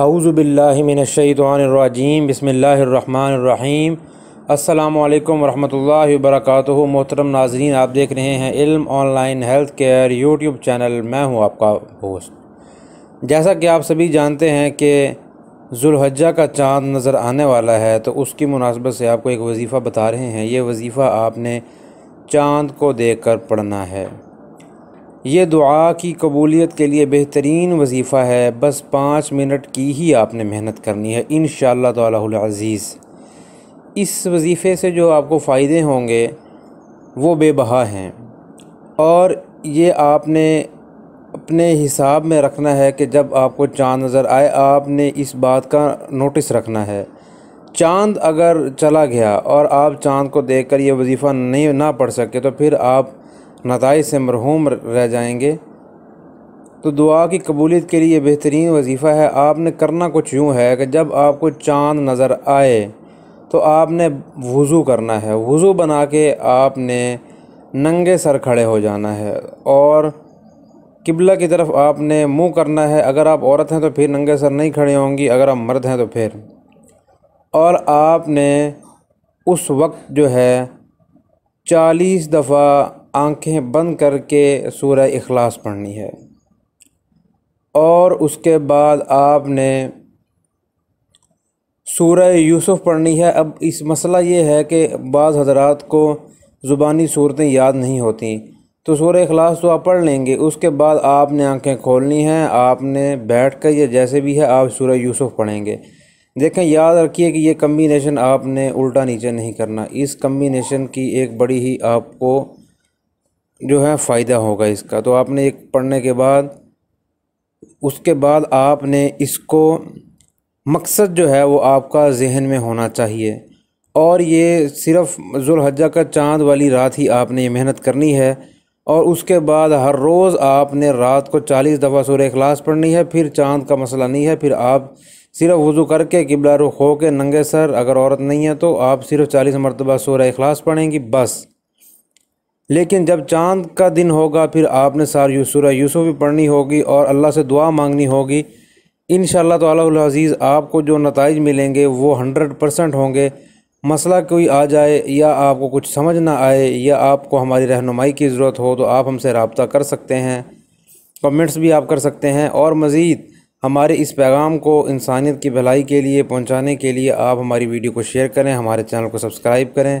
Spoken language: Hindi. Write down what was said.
आउज़बिल्लिमिनशैतवानरजीम बसमीम अल्लाम वरहमल वर्क मोहतरम नाजरीन आप देख रहे हैं इल्म online health care YouTube channel मैं हूं आपका होस्ट जैसा कि आप सभी जानते हैं कि जुल्हजा का चांद नज़र आने वाला है तो उसकी मुनासबत से आपको एक वजीफ़ा बता रहे हैं ये वजीफ़ा आपने चांद को देख कर पढ़ना है ये दुआ की कबूलियत के लिए बेहतरीन वजीफ़ा है बस पाँच मिनट की ही आपने मेहनत करनी है इन शज़ीज़ इस वजीफ़े से जो आपको फ़ायदे होंगे वो बेबहा हैं और ये आपने अपने हिसाब में रखना है कि जब आपको चांद नज़र आए आपने इस बात का नोटिस रखना है चांद अगर चला गया और आप चांद को देखकर ये वजीफ़ा नहीं ना पढ़ सके तो फिर आप नतज से मरहूम रह जाएंगे तो दुआ की कबूलियत के लिए बेहतरीन वजीफ़ा है आपने करना कुछ यूँ है कि जब आपको चाँद नज़र आए तो आपने वज़ू करना है वज़ू बना के आपने नंगे सर खड़े हो जाना है और किबला की तरफ आपने मुंह करना है अगर आप औरत हैं तो फिर नंगे सर नहीं खड़े होंगी अगर आप मर्द हैं तो फिर और आपने उस वक्त जो है चालीस दफ़ा आंखें बंद करके सूर्य अखलास पढ़नी है और उसके बाद आपने सूर्य यूसुफ पढ़नी है अब इस मसला ये है कि बाज़ हजरात को ज़ुबानी सूरतें याद नहीं होती तो सूर्य अखलास तो आप पढ़ लेंगे उसके बाद आपने आंखें खोलनी हैं आपने बैठ कर या जैसे भी है आप सूर्य यूसुफ पढ़ेंगे देखें याद रखिए कि ये कम्बिनेशन आपने उल्टा नीचे नहीं करना इस कम्बिनेशन की एक बड़ी ही आपको जो है फ़ायदा होगा इसका तो आपने एक पढ़ने के बाद उसके बाद आपने इसको मकसद जो है वो आपका जहन में होना चाहिए और ये सिर्फ जुल्हजा का चांद वाली रात ही आपने ये मेहनत करनी है और उसके बाद हर रोज़ आपने रात को चालीस दफ़ा सूर्य अखलास पढ़नी है फिर चांद का मसला नहीं है फिर आप सिर्फ वज़ू करके किबला रुख हो के नंगे सर अगर औरत नहीं है तो आप सिर्फ चालीस मरतबा सूर्य अखलास पढ़ेंगी बस लेकिन जब चांद का दिन होगा फिर आपने सार सूरह यूसुफ भी पढ़नी होगी और अल्लाह से दुआ मांगनी होगी इन शज़ीज़ आपको जो नतज मिलेंगे वो हंड्रेड परसेंट होंगे मसला कोई आ जाए या आपको कुछ समझ ना आए या आपको हमारी रहनुमाई की ज़रूरत हो तो आप हमसे रबता कर सकते हैं कमेंट्स भी आप कर सकते हैं और मज़ीद हमारे इस पैगाम को इंसानियत की भलाई के लिए पहुँचाने के लिए आप हमारी वीडियो को शेयर करें हमारे चैनल को सब्सक्राइब करें